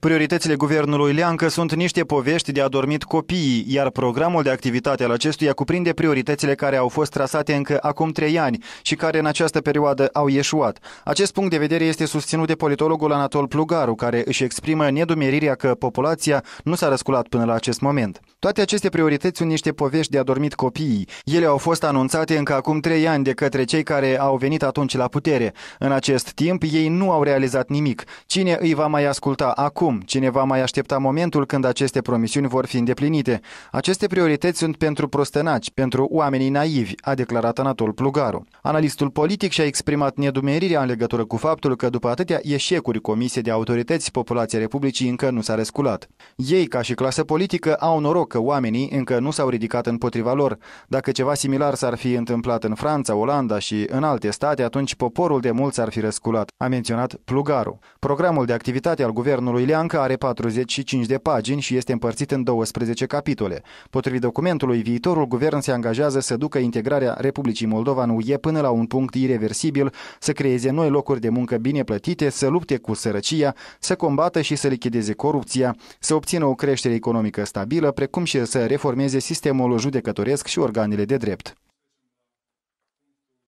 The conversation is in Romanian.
Prioritățile guvernului Leancă sunt niște povești de adormit copiii, iar programul de activitate al acestuia cuprinde prioritățile care au fost trasate încă acum trei ani și care în această perioadă au ieșuat. Acest punct de vedere este susținut de politologul Anatol Plugaru, care își exprimă nedumerirea că populația nu s-a răsculat până la acest moment. Toate aceste priorități sunt niște povești de adormit copiii. Ele au fost anunțate încă acum trei ani de către cei care au venit atunci la putere. În acest timp, ei nu au realizat nimic. Cine îi va mai asculta acum? acum. Cineva mai aștepta momentul când aceste promisiuni vor fi îndeplinite. Aceste priorități sunt pentru prostănaci, pentru oamenii naivi, a declarat Anatol Plugaru. Analistul politic și-a exprimat nedumerirea în legătură cu faptul că după atâtea eșecuri comise de autorități, populația Republicii încă nu s-a resculat. Ei, ca și clasă politică, au noroc că oamenii încă nu s-au ridicat împotriva lor. Dacă ceva similar s-ar fi întâmplat în Franța, Olanda și în alte state, atunci poporul de mult s-ar fi răsculat, a menționat Plugaru. Programul de activitate al guvernului Lean Bianca are 45 de pagini și este împărțit în 12 capitole. Potrivit documentului, viitorul guvern se angajează să ducă integrarea Republicii Moldova în UE până la un punct irreversibil, să creeze noi locuri de muncă bine plătite, să lupte cu sărăcia, să combată și să lichideze corupția, să obțină o creștere economică stabilă, precum și să reformeze sistemul judecătoresc și organele de drept.